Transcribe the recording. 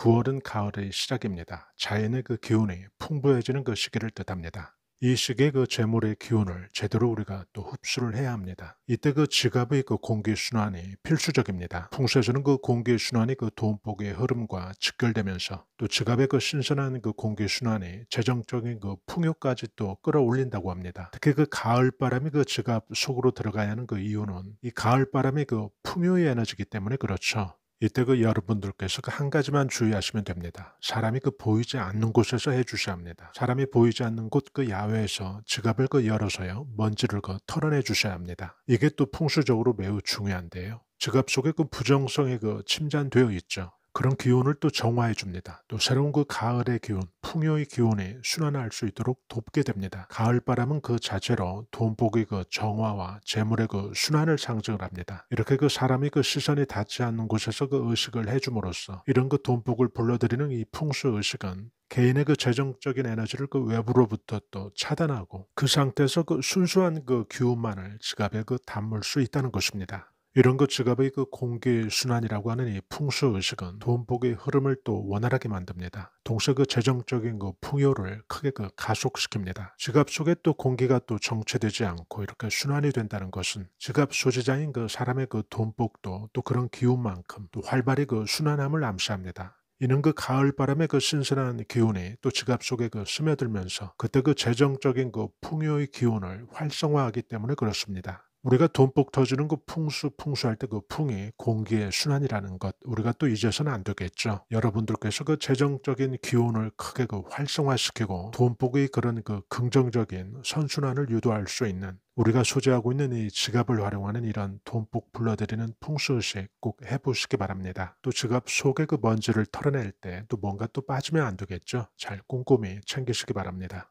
9월은 가을의 시작입니다. 자연의 그 기운이 풍부해지는 그 시기를 뜻합니다. 이 시기에 그 재물의 기운을 제대로 우리가 또 흡수를 해야 합니다. 이때 그 지갑의 그 공기순환이 필수적입니다. 풍수에서는 그 공기순환이 그 돈복의 흐름과 직결되면서 또 지갑의 그 신선한 그 공기순환이 재정적인 그 풍요까지 또 끌어올린다고 합니다. 특히 그 가을바람이 그 지갑 속으로 들어가야 하는 그 이유는 이 가을바람이 그 풍요의 에너지이기 때문에 그렇죠. 이때 그 여러분들께서 그 한 가지만 주의하시면 됩니다. 사람이 그 보이지 않는 곳에서 해주셔야 합니다. 사람이 보이지 않는 곳 그 야외에서 지갑을 그 열어서요 먼지를 그 털어내 주셔야 합니다. 이게 또 풍수적으로 매우 중요한데요. 지갑 속에 그 부정성이 그침잔되어 있죠. 그런 기운을또 정화해 줍니다. 또 새로운 그 가을의 기운 풍요의 기온이 순환할 수 있도록 돕게 됩니다. 가을 바람은 그 자체로 돈복의 그 정화와 재물의 그 순환을 상징을 합니다. 이렇게 그 사람이 그 시선이 닿지 않는 곳에서 그 의식을 해줌으로써 이런 그 돈복을 불러들이는 이 풍수 의식은 개인의 그 재정적인 에너지를 그 외부로부터 또 차단하고 그 상태에서 그 순수한 그 기운만을 지갑에 그 담을 수 있다는 것입니다. 이런 것 지갑의 그 공기 순환이라고 하는 이 풍수 의식은 돈복의 흐름을 또 원활하게 만듭니다. 동시에 그 재정적인 그 풍요를 크게 그 가속시킵니다. 지갑 속에 또 공기가 또 정체되지 않고 이렇게 순환이 된다는 것은 지갑 소지자인 그 사람의 그 돈복도 또 그런 기운만큼 또 활발히 그 순환함을 암시합니다. 이는 그 가을 바람의 그 신선한 기운이 또 지갑 속에 그 스며들면서 그때 그 재정적인 그 풍요의 기운을 활성화하기 때문에 그렇습니다. 우리가 돈복 터지는 그 풍수 풍수할 때 그 풍이 공기의 순환이라는 것 우리가 또 잊어서는 안 되겠죠. 여러분들께서 그 재정적인 기운을 크게 그 활성화시키고 돈복의 그런 그 긍정적인 선순환을 유도할 수 있는 우리가 소재하고 있는 이 지갑을 활용하는 이런 돈복 불러들이는 풍수의식 꼭 해보시기 바랍니다. 또 지갑 속에 그 먼지를 털어낼 때 또 뭔가 또 빠지면 안 되겠죠. 잘 꼼꼼히 챙기시기 바랍니다.